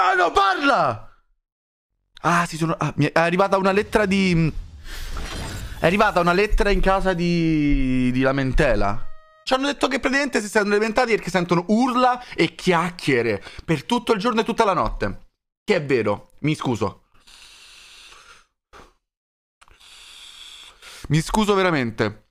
Stefano, parla! Ah, si sono... Ah, è arrivata una lettera di... Mm, è arrivata una lettera in casa di... di lamentela. Ci hanno detto che praticamente si sono alimentati perché sentono urla e chiacchiere per tutto il giorno e tutta la notte. Che è vero, mi scuso. Mi scuso veramente.